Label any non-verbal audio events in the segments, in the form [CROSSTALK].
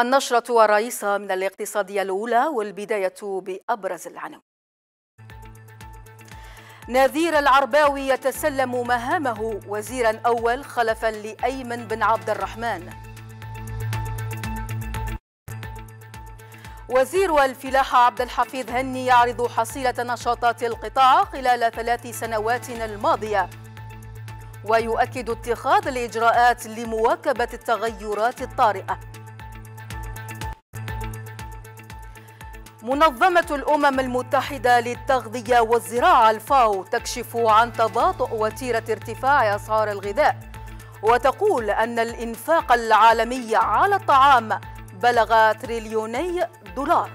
النشرة الرئيسة من الاقتصادية الأولى والبداية بأبرز العناوين نذير العرباوي يتسلم مهامه وزيرا أول خلفا لأيمن بن عبد الرحمن وزير الفلاحة عبد الحفيظ هني يعرض حصيلة نشاطات القطاع خلال ثلاث سنوات الماضية ويؤكد اتخاذ الإجراءات لمواكبة التغيرات الطارئة منظمة الأمم المتحدة للتغذية والزراعة الفاو تكشف عن تباطؤ وتيرة ارتفاع أسعار الغذاء وتقول أن الإنفاق العالمي على الطعام بلغ تريليوني دولار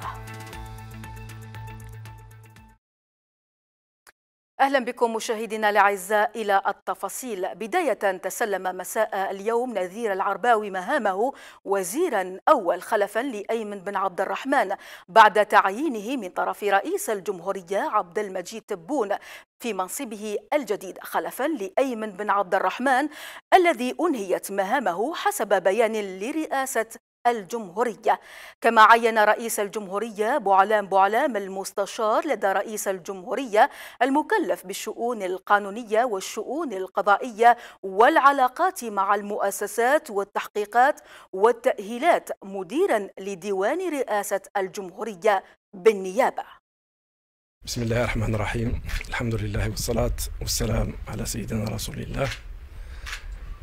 أهلا بكم مشاهدينا الأعزاء إلى التفاصيل بداية تسلم مساء اليوم نذير العرباوي مهامه وزيرا أول خلفا لأيمن بن عبد الرحمن بعد تعيينه من طرف رئيس الجمهورية عبد المجيد تبون في منصبه الجديد خلفا لأيمن بن عبد الرحمن الذي أنهيت مهامه حسب بيان لرئاسة الجمهورية كما عين رئيس الجمهورية بوعلام بوعلام المستشار لدى رئيس الجمهورية المكلف بالشؤون القانونية والشؤون القضائية والعلاقات مع المؤسسات والتحقيقات والتأهيلات مديرا لديوان رئاسة الجمهورية بالنيابة بسم الله الرحمن الرحيم الحمد لله والصلاة والسلام على سيدنا رسول الله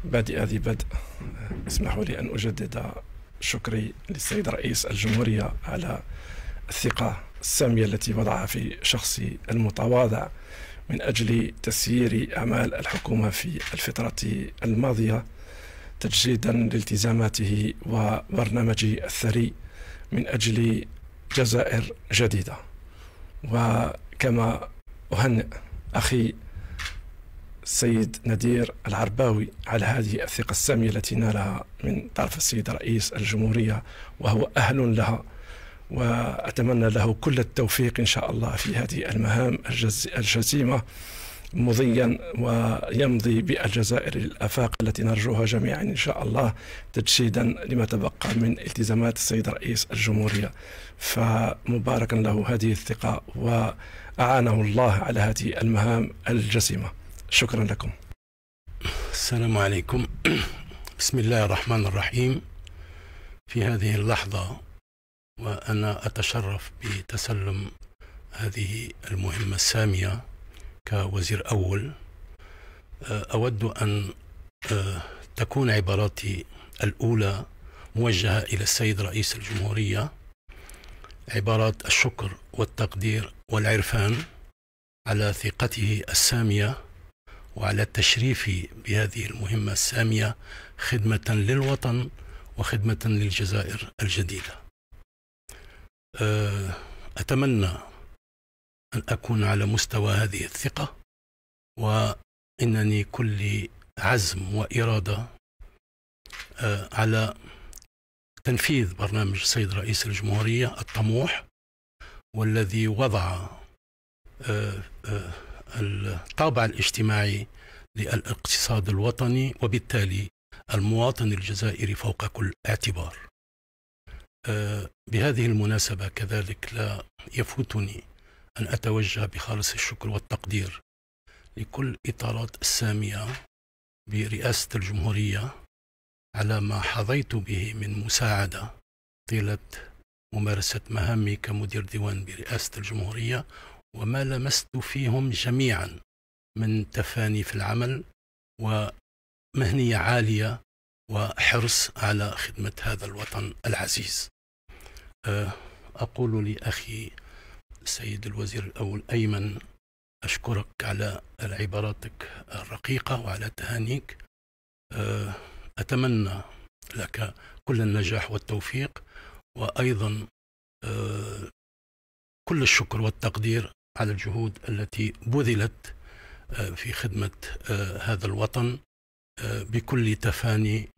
بادئ ذي بدء اسمحوا لي أن أجدد شكري للسيد رئيس الجمهورية على الثقة السامية التي وضعها في شخصي المتواضع من أجل تسيير أعمال الحكومة في الفترة الماضية تجسيدا لالتزاماته وبرنامجه الثري من أجل جزائر جديدة وكما أهنئ أخي السيد نادير العرباوي على هذه الثقة السامية التي نالها من طرف السيد رئيس الجمهورية وهو أهل لها وأتمنى له كل التوفيق إن شاء الله في هذه المهام الجزيمة مضيا ويمضي بالجزائر الأفاق التي نرجوها جميعا ان شاء الله تجسيدا لما تبقى من التزامات السيد رئيس الجمهوريه فمباركا له هذه الثقه واعانه الله على هذه المهام الجسيمه شكرا لكم السلام عليكم [CLEARS THROAT] بسم الله الرحمن الرحيم في هذه اللحظة وأنا أتشرف بتسلم هذه المهمة السامية كوزير أول أه، أود أن أه، تكون عباراتي الأولى موجهة إلى السيد رئيس الجمهورية عبارات الشكر والتقدير والعرفان على ثقته السامية وعلى التشريف بهذه المهمة السامية خدمة للوطن وخدمة للجزائر الجديدة أه، أتمنى أن أكون على مستوى هذه الثقة وإنني كل عزم وإرادة أه، على تنفيذ برنامج السيد رئيس الجمهورية الطموح والذي وضع أه، الطابع الاجتماعي للاقتصاد الوطني وبالتالي المواطن الجزائري فوق كل اعتبار آه، بهذه المناسبة كذلك لا يفوتني أن أتوجه بخالص الشكر والتقدير لكل إطارات السامية برئاسة الجمهورية على ما حظيت به من مساعدة طيلة ممارسة مهامي كمدير ديوان برئاسة الجمهورية وما لمست فيهم جميعا من تفاني في العمل ومهنية عالية وحرص على خدمة هذا الوطن العزيز أه، أقول لأخي سيد الوزير الأول أيمن أشكرك على عباراتك الرقيقة وعلى تهانيك أه، أتمنى لك كل النجاح والتوفيق وأيضا أه، كل الشكر والتقدير على الجهود التي بذلت آه، في خدمة آه، هذا الوطن آه، بكل تفاني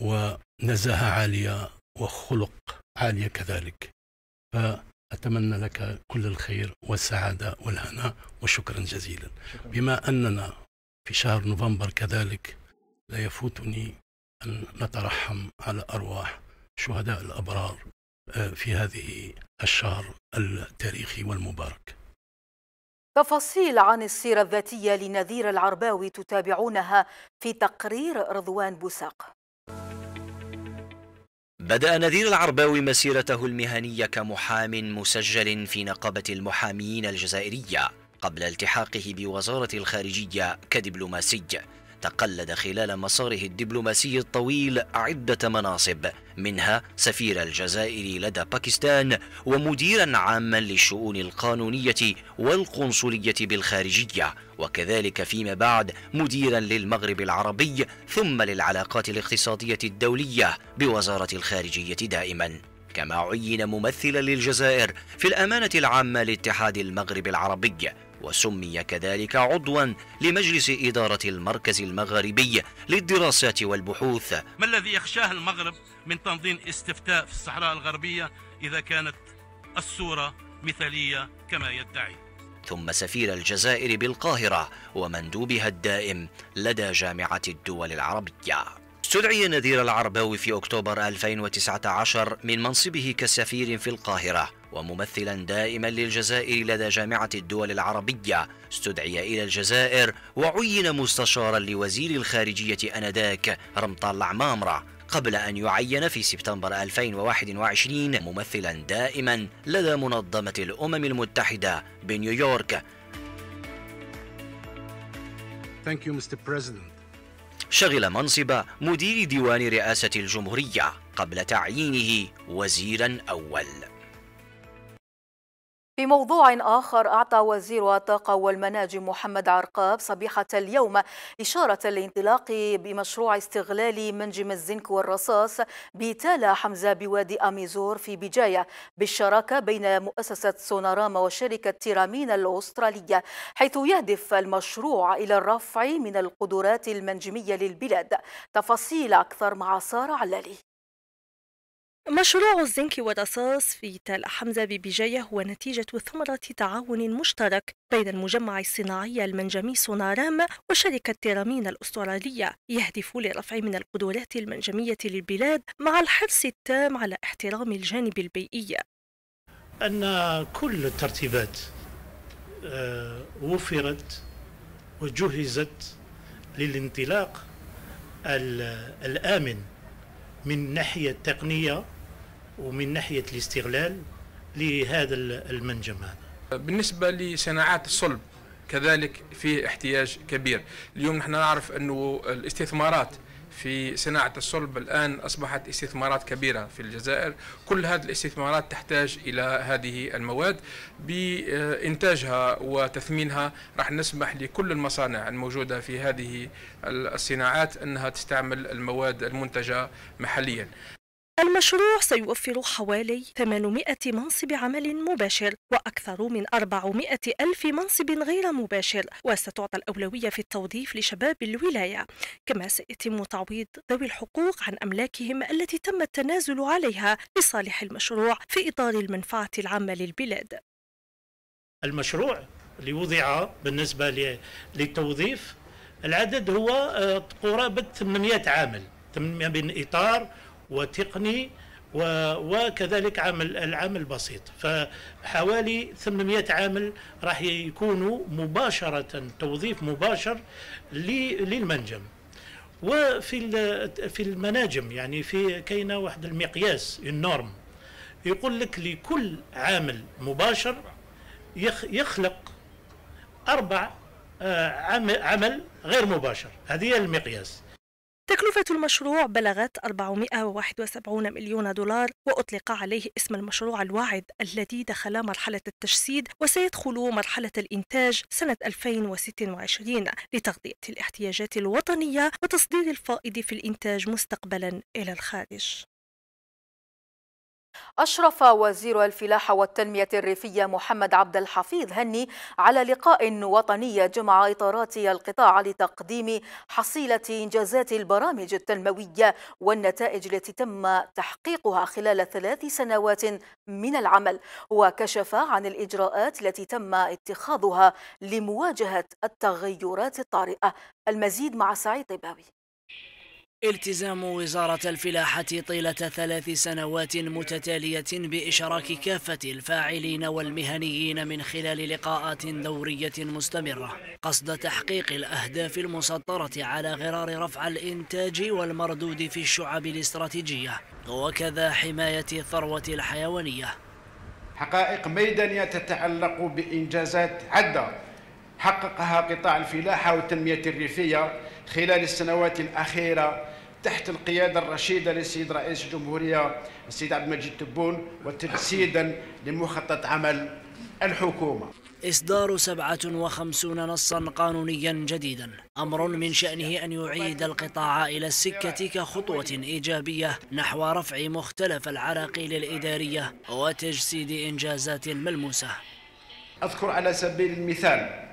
ونزاهة عالية وخلق عالية كذلك فأتمنى لك كل الخير والسعادة والهناء وشكرا جزيلا بما أننا في شهر نوفمبر كذلك لا يفوتني أن نترحم على أرواح شهداء الأبرار في هذه الشهر التاريخي والمبارك تفاصيل عن السيرة الذاتية لنذير العرباوي تتابعونها في تقرير رضوان بوساق بدأ نذير العرباوي مسيرته المهنية كمحام مسجل في نقابة المحامين الجزائرية قبل التحاقه بوزارة الخارجية كدبلوماسي تقلد خلال مساره الدبلوماسي الطويل عدة مناصب منها سفير الجزائر لدى باكستان ومديرا عاما للشؤون القانونية والقنصلية بالخارجية وكذلك فيما بعد مديرا للمغرب العربي ثم للعلاقات الاقتصادية الدولية بوزارة الخارجية دائما كما عين ممثلا للجزائر في الأمانة العامة لاتحاد المغرب العربي وسمي كذلك عضوا لمجلس إدارة المركز المغاربي للدراسات والبحوث ما الذي يخشاه المغرب من تنظيم استفتاء في الصحراء الغربية إذا كانت الصورة مثالية كما يدعي ثم سفير الجزائر بالقاهرة ومندوبها الدائم لدى جامعة الدول العربية استدعي نذير العرباوي في أكتوبر 2019 من منصبه كسفير في القاهرة وممثلا دائما للجزائر لدى جامعة الدول العربية استدعي إلى الجزائر وعين مستشارا لوزير الخارجية أنذاك رمطال العمامرة قبل أن يعين في سبتمبر 2021 ممثلا دائما لدى منظمة الأمم المتحدة بنيويورك Thank you, Mr. President. شغل منصب مدير ديوان رئاسة الجمهورية قبل تعيينه وزيرا أول في موضوع آخر أعطى وزير الطاقة والمناجم محمد عرقاب صبيحة اليوم إشارة لانطلاق بمشروع استغلال منجم الزنك والرصاص بتالا حمزة بوادي أميزور في بجاية بالشراكة بين مؤسسة سوناراما وشركة تيرامين الأسترالية حيث يهدف المشروع إلى الرفع من القدرات المنجمية للبلاد تفاصيل أكثر مع سارة علالي مشروع الزنك والرصاص في تل حمزة ببجاية هو نتيجة ثمرة تعاون مشترك بين المجمع الصناعي المنجمي سونارام وشركة تيرامين الأسترالية يهدف لرفع من القدرات المنجمية للبلاد مع الحرص التام على احترام الجانب البيئي أن كل الترتيبات آه، وفرت وجهزت للانطلاق الآمن من ناحية تقنية ومن ناحية الاستغلال لهذا المنجم هذا بالنسبة لصناعات الصلب كذلك فيه احتياج كبير اليوم نحن نعرف أنه الاستثمارات في صناعة الصلب الآن أصبحت استثمارات كبيرة في الجزائر كل هذه الاستثمارات تحتاج إلى هذه المواد بإنتاجها وتثمينها راح نسمح لكل المصانع الموجودة في هذه الصناعات أنها تستعمل المواد المنتجة محليا المشروع سيوفر حوالي 800 منصب عمل مباشر وأكثر من 400 ألف منصب غير مباشر وستعطى الأولوية في التوظيف لشباب الولاية كما سيتم تعويض ذوي الحقوق عن أملاكهم التي تم التنازل عليها لصالح المشروع في إطار المنفعة العامة للبلاد المشروع اللي وضع بالنسبة للتوظيف العدد هو آه، قرابة 800 عامل من إطار وتقني وكذلك عامل العامل بسيط فحوالي 800 عامل راح يكونوا مباشرة توظيف مباشر للمنجم وفي في المناجم يعني في كاينه واحد المقياس النورم يقول لك لكل عامل مباشر يخلق اربع آه، عمل غير مباشر هذه هي المقياس تكلفة المشروع بلغت 471 مليون دولار وأطلق عليه اسم المشروع الواعد الذي دخل مرحلة التجسيد وسيدخل مرحلة الإنتاج سنة 2026 لتغطية الاحتياجات الوطنية وتصدير الفائض في الإنتاج مستقبلا إلى الخارج أشرف وزير الفلاحة والتنمية الريفية محمد عبد الحفيظ هني على لقاء وطني جمع إطارات القطاع لتقديم حصيلة إنجازات البرامج التنموية والنتائج التي تم تحقيقها خلال ثلاث سنوات من العمل وكشف عن الإجراءات التي تم اتخاذها لمواجهة التغيرات الطارئة المزيد مع سعيد طباوي التزام وزارة الفلاحة طيلة ثلاث سنوات متتالية بإشراك كافة الفاعلين والمهنيين من خلال لقاءات دورية مستمرة قصد تحقيق الأهداف المسطرة على غرار رفع الإنتاج والمردود في الشعب الاستراتيجية وكذا حماية الثروة الحيوانية حقائق ميدانية تتعلق بإنجازات عدة حققها قطاع الفلاحة والتنمية الريفية خلال السنوات الأخيرة تحت القياده الرشيده للسيد رئيس الجمهوريه السيد عبد المجيد تبون وتجسيدا لمخطط عمل الحكومة إصدار 57 نصا قانونيا جديدا أمر من شأنه أن يعيد القطاع إلى السكة كخطوة إيجابية نحو رفع مختلف العراقيل الإدارية وتجسيد إنجازات ملموسة أذكر على سبيل المثال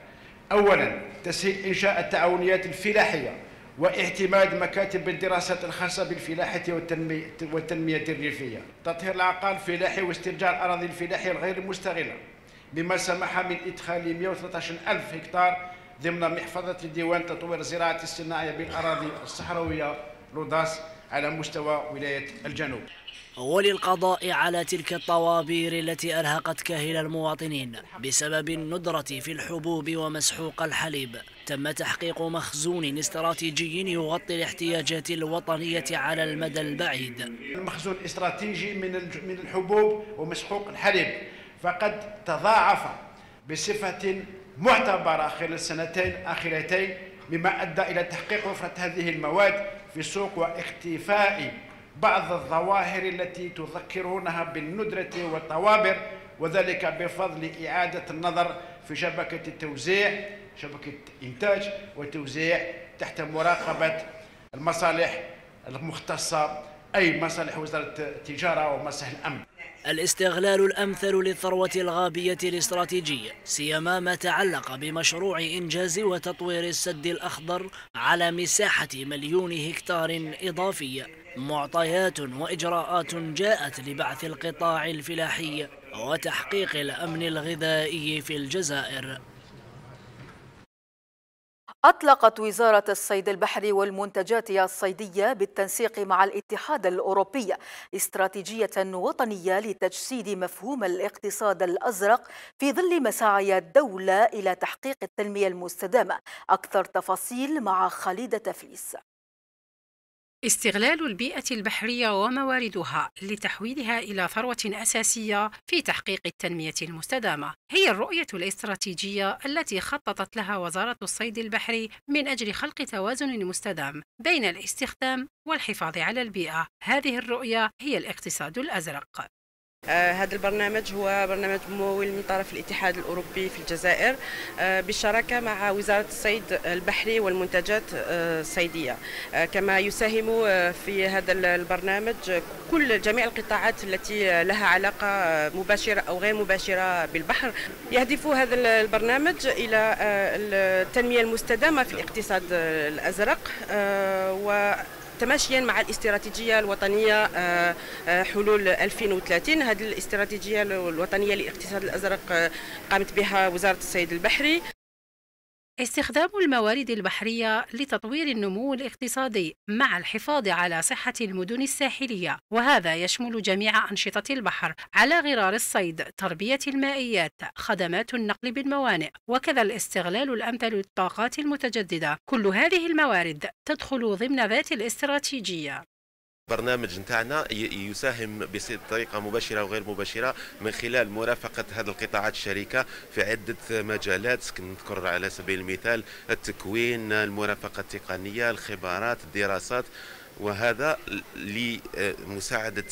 أولا تسهيل إنشاء التعاونيات الفلاحية واعتماد مكاتب الدراسات الخاصة بالفلاحة والتنمية, والتنمية الريفية تطهير العقار الفلاحي واسترجاع الأراضي الفلاحية الغير مستغلة بما سمح من إدخال 113 ألف هكتار ضمن محفظة ديوان تطوير الزراعة الصناعية بالأراضي الصحراوية روداس على مستوى ولاية الجنوب وللقضاء على تلك الطوابير التي أرهقت كاهل المواطنين بسبب الندرة في الحبوب ومسحوق الحليب تم تحقيق مخزون استراتيجي يغطي الاحتياجات الوطنية على المدى البعيد المخزون استراتيجي من الحبوب ومسحوق الحليب فقد تضاعف بصفة معتبرة خلال السنتين الأخيرتين مما أدى إلى تحقيق وفرة هذه المواد في السوق واختفاء بعض الظواهر التي تذكرونها بالندرة والطوابر وذلك بفضل إعادة النظر في شبكة التوزيع شبكة إنتاج وتوزيع تحت مراقبة المصالح المختصة أي مصالح وزارة التجارة ومصالح الأمن الاستغلال الأمثل للثروة الغابية الاستراتيجية سيما ما تعلق بمشروع إنجاز وتطوير السد الأخضر على مساحة مليون هكتار إضافية معطيات وإجراءات جاءت لبعث القطاع الفلاحي وتحقيق الأمن الغذائي في الجزائر أطلقت وزارة الصيد البحري والمنتجات الصيدية بالتنسيق مع الاتحاد الأوروبي استراتيجية وطنية لتجسيد مفهوم الاقتصاد الأزرق في ظل مساعي الدولة إلى تحقيق التنمية المستدامة أكثر تفاصيل مع خالد تفليس استغلال البيئة البحرية ومواردها لتحويلها إلى ثروة أساسية في تحقيق التنمية المستدامة هي الرؤية الاستراتيجية التي خططت لها وزارة الصيد البحري من أجل خلق توازن مستدام بين الاستخدام والحفاظ على البيئة هذه الرؤية هي الاقتصاد الأزرق آه، هذا البرنامج هو برنامج ممول من طرف الاتحاد الأوروبي في الجزائر آه، بالشراكة مع وزارة الصيد البحري والمنتجات آه، الصيدية كما يساهم في هذا البرنامج كل جميع القطاعات التي لها علاقة مباشرة أو غير مباشرة بالبحر يهدف هذا البرنامج إلى التنمية المستدامة في الاقتصاد الأزرق و تماشيا مع الاستراتيجيه الوطنيه آه، آه، حلول 2030 هذه الاستراتيجيه الوطنيه للاقتصاد الازرق آه، قامت بها وزاره السيد البحري استخدام الموارد البحرية لتطوير النمو الاقتصادي مع الحفاظ على صحة المدن الساحلية وهذا يشمل جميع أنشطة البحر على غرار الصيد، تربية المائيات، خدمات النقل بالموانئ وكذا الاستغلال الأمثل للطاقات المتجددة كل هذه الموارد تدخل ضمن ذات الاستراتيجية البرنامج نتاعنا يساهم بطريقه مباشره وغير مباشره من خلال مرافقه هذه القطاعات الشريكه في عده مجالات نذكر على سبيل المثال التكوين المرافقه التقنيه الخبرات الدراسات وهذا لمساعدة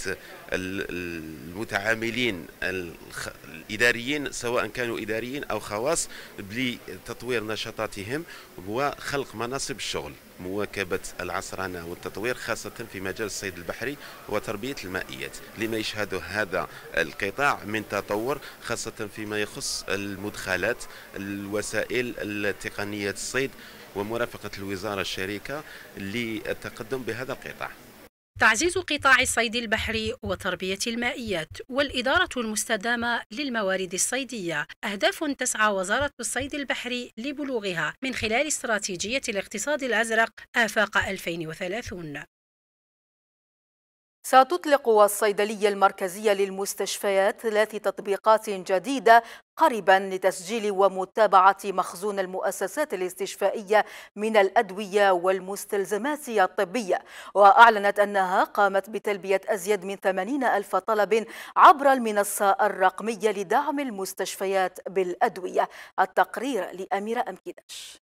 المتعاملين الإداريين سواء كانوا إداريين أو خواص لتطوير نشاطاتهم وخلق مناصب الشغل مواكبة العصرنة والتطوير خاصة في مجال الصيد البحري وتربية المائيات لما يشهد هذا القطاع من تطور خاصة فيما يخص المدخلات الوسائل التقنية الصيد ومرافقة الوزارة الشريكة للتقدم بهذا القطاع تعزيز قطاع الصيد البحري وتربية المائيات والإدارة المستدامة للموارد الصيدية أهداف تسعى وزارة الصيد البحري لبلوغها من خلال استراتيجية الاقتصاد الأزرق آفاق 2030 ستطلق الصيدلية المركزية للمستشفيات ثلاث تطبيقات جديدة قريبا لتسجيل ومتابعة مخزون المؤسسات الاستشفائية من الأدوية والمستلزمات الطبية وأعلنت أنها قامت بتلبية أزيد من 80 ألف طلب عبر المنصة الرقمية لدعم المستشفيات بالأدوية التقرير لأميرة أمكيدش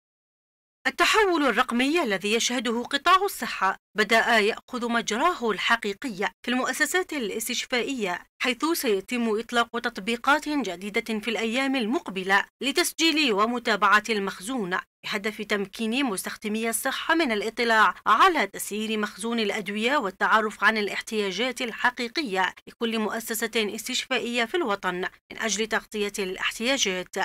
التحول الرقمي الذي يشهده قطاع الصحة بدأ يأخذ مجراه الحقيقي في المؤسسات الاستشفائية حيث سيتم إطلاق تطبيقات جديدة في الأيام المقبلة لتسجيل ومتابعة المخزون بهدف تمكين مستخدمي الصحة من الاطلاع على تسيير مخزون الأدوية والتعرف عن الاحتياجات الحقيقية لكل مؤسسة استشفائية في الوطن من أجل تغطية الاحتياجات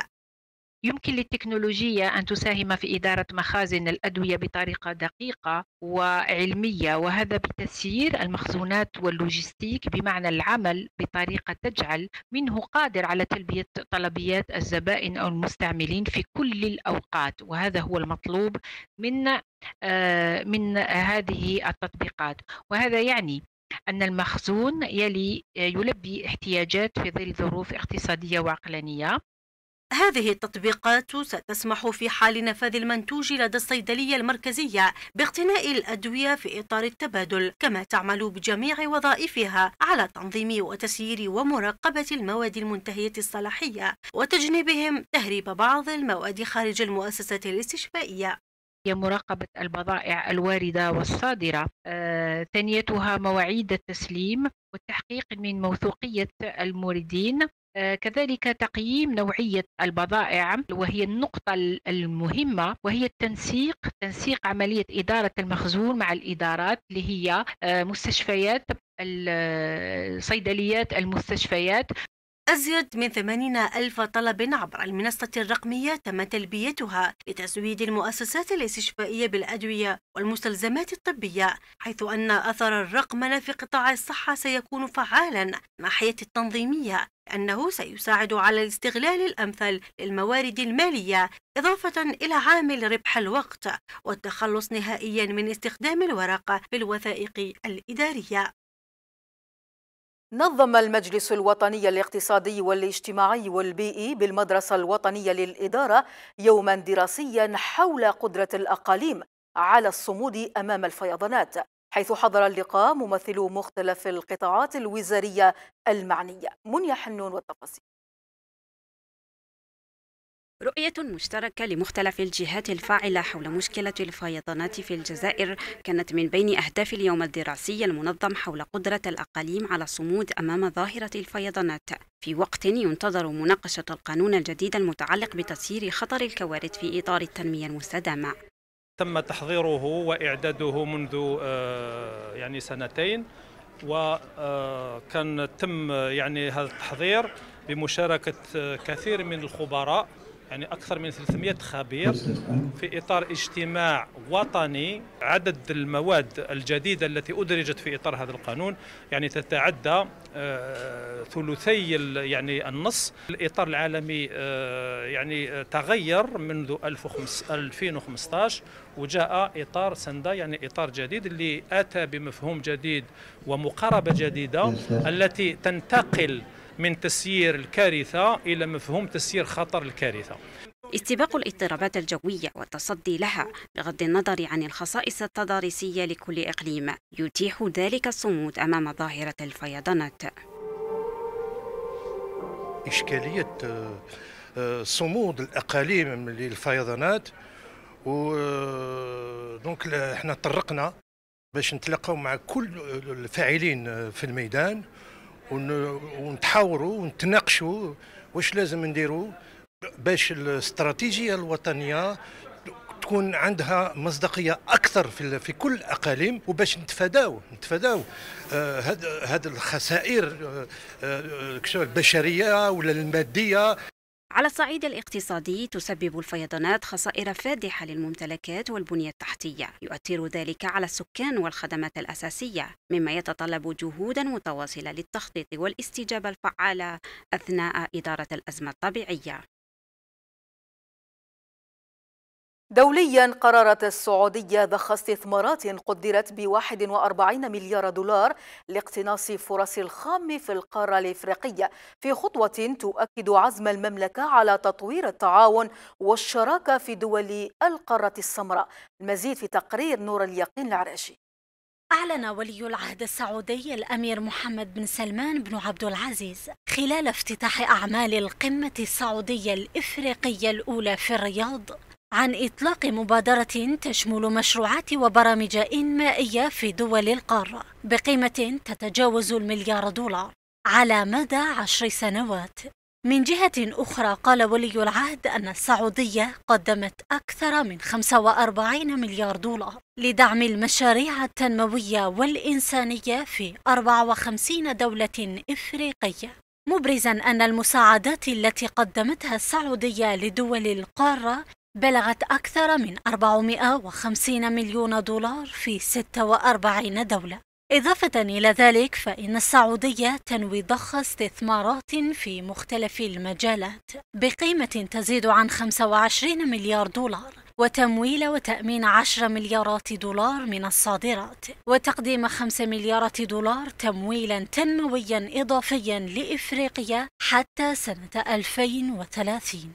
يمكن للتكنولوجيا أن تساهم في إدارة مخازن الأدوية بطريقة دقيقة وعلمية وهذا بتسيير المخزونات واللوجستيك بمعنى العمل بطريقة تجعل منه قادر على تلبية طلبيات الزبائن أو المستعملين في كل الأوقات وهذا هو المطلوب من آه، من هذه التطبيقات وهذا يعني أن المخزون يلي آه، يلبي احتياجات في ظل ظروف اقتصادية وعقلانية هذه التطبيقات ستسمح في حال نفاذ المنتوج لدى الصيدلية المركزية باقتناء الأدوية في إطار التبادل كما تعمل بجميع وظائفها على تنظيم وتسيير ومراقبة المواد المنتهية الصلاحية وتجنيبهم تهريب بعض المواد خارج المؤسسة الاستشفائية هي مراقبة البضائع الواردة والصادرة آه، ثانيتها مواعيد التسليم والتحقيق من موثوقية الموردين آه، كذلك تقييم نوعية البضائع وهي النقطة المهمة وهي التنسيق تنسيق عملية إدارة المخزون مع الإدارات اللي هي آه، مستشفيات الصيدليات آه، المستشفيات أزيد من 80 ألف طلب عبر المنصة الرقمية تم تلبيتها لتزويد المؤسسات الاستشفائية بالأدوية والمستلزمات الطبية حيث أن أثر الرقمنة في قطاع الصحة سيكون فعالا ناحية التنظيمية لأنه سيساعد على الاستغلال الأمثل للموارد المالية إضافة إلى عامل ربح الوقت والتخلص نهائيا من استخدام الورق في الوثائق الإدارية نظم المجلس الوطني الاقتصادي والاجتماعي والبيئي بالمدرسة الوطنية للإدارة يوما دراسيا حول قدرة الأقاليم على الصمود أمام الفيضانات حيث حضر اللقاء ممثلو مختلف القطاعات الوزارية المعنية منيا حنون والتفاصيل رؤية مشتركة لمختلف الجهات الفاعلة حول مشكلة الفيضانات في الجزائر كانت من بين أهداف اليوم الدراسي المنظم حول قدرة الأقاليم على الصمود أمام ظاهرة الفيضانات في وقت ينتظر مناقشة القانون الجديد المتعلق بتسيير خطر الكوارث في إطار التنمية المستدامة تم تحضيره وإعداده منذ آه، يعني سنتين وكان آه، تم يعني هذا التحضير بمشاركة آه، كثير من الخبراء يعني أكثر من 300 خبير في إطار اجتماع وطني عدد المواد الجديدة التي أدرجت في إطار هذا القانون يعني تتعدى آه، ثلثي يعني النص الإطار العالمي آه، يعني تغير منذ 2015 وجاء إطار سندا يعني إطار جديد اللي أتى بمفهوم جديد ومقاربة جديدة التي تنتقل من تسيير الكارثة إلى مفهوم تسيير خطر الكارثة استباق الاضطرابات الجوية والتصدي لها بغض النظر عن الخصائص التضاريسية لكل إقليم يتيح ذلك الصمود أمام ظاهرة الفيضانات إشكالية آه، آه، صمود الأقاليم للفيضانات و آه، دونك احنا طرقنا باش نتلاقاو مع كل الفاعلين في الميدان ونتحاوروا ونتناقشوا واش لازم نديروا باش الاستراتيجيه الوطنيه تكون عندها مصداقيه اكثر في في كل الاقاليم وباش نتفاداو نتفاداو هذه آه، الخسائر آه، آه، البشريه ولا الماديه على الصعيد الاقتصادي تسبب الفيضانات خسائر فادحة للممتلكات والبنية التحتية يؤثر ذلك على السكان والخدمات الأساسية مما يتطلب جهودا متواصلة للتخطيط والاستجابة الفعالة أثناء إدارة الأزمة الطبيعية دوليا قررت السعودية ضخ استثمارات قدرت ب 41 مليار دولار لاقتناص فرص الخام في القارة الإفريقية في خطوة تؤكد عزم المملكة على تطوير التعاون والشراكة في دول القارة السمراء المزيد في تقرير نور اليقين العراشي أعلن ولي العهد السعودي الأمير محمد بن سلمان بن عبد العزيز خلال افتتاح أعمال القمة السعودية الإفريقية الأولى في الرياض عن إطلاق مبادرة تشمل مشروعات وبرامج إنمائية في دول القارة بقيمة تتجاوز المليار دولار على مدى عشر سنوات من جهة أخرى قال ولي العهد أن السعودية قدمت أكثر من 45 مليار دولار لدعم المشاريع التنموية والإنسانية في 54 دولة إفريقية مبرزا أن المساعدات التي قدمتها السعودية لدول القارة بلغت أكثر من 450 مليون دولار في 46 دولة إضافة إلى ذلك فإن السعودية تنوي ضخ استثمارات في مختلف المجالات بقيمة تزيد عن 25 مليار دولار وتمويل وتأمين 10 مليارات دولار من الصادرات وتقديم 5 مليارات دولار تمويلا تنمويا إضافيا لإفريقيا حتى سنة 2030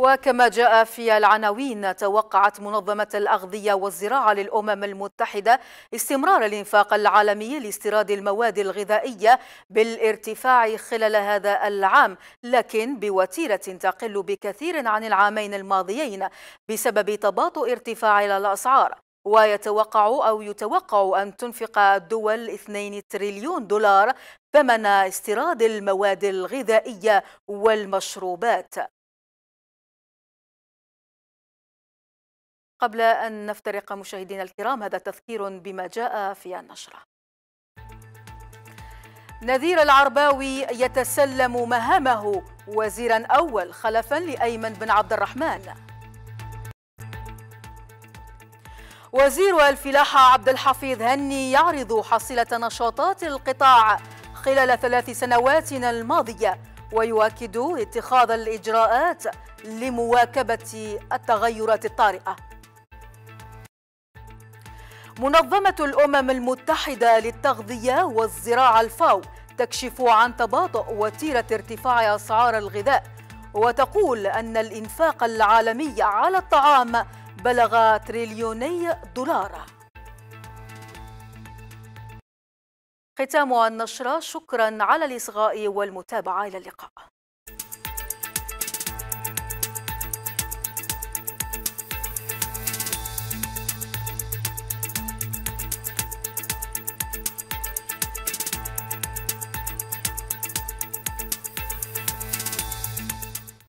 وكما جاء في العناوين توقعت منظمة الأغذية والزراعة للأمم المتحدة استمرار الإنفاق العالمي لاستيراد المواد الغذائية بالارتفاع خلال هذا العام لكن بوتيرة تقل بكثير عن العامين الماضيين بسبب تباطؤ ارتفاع الأسعار ويتوقع أو يتوقع أن تنفق الدول 2 تريليون دولار ثمن استيراد المواد الغذائية والمشروبات قبل أن نفترق مشاهدينا الكرام هذا تذكير بما جاء في النشرة نذير العرباوي يتسلم مهامه وزيرا أول خلفا لأيمن بن عبد الرحمن وزير الفلاحة عبد الحفيظ هني يعرض حصيلة نشاطات القطاع خلال ثلاث سنوات الماضية ويؤكد اتخاذ الإجراءات لمواكبة التغيرات الطارئة منظمة الأمم المتحدة للتغذية والزراعة الفاو تكشف عن تباطؤ وتيرة ارتفاع أسعار الغذاء وتقول أن الإنفاق العالمي على الطعام بلغ تريليوني دولار ختام النشرة شكرا على الإصغاء والمتابعة إلى اللقاء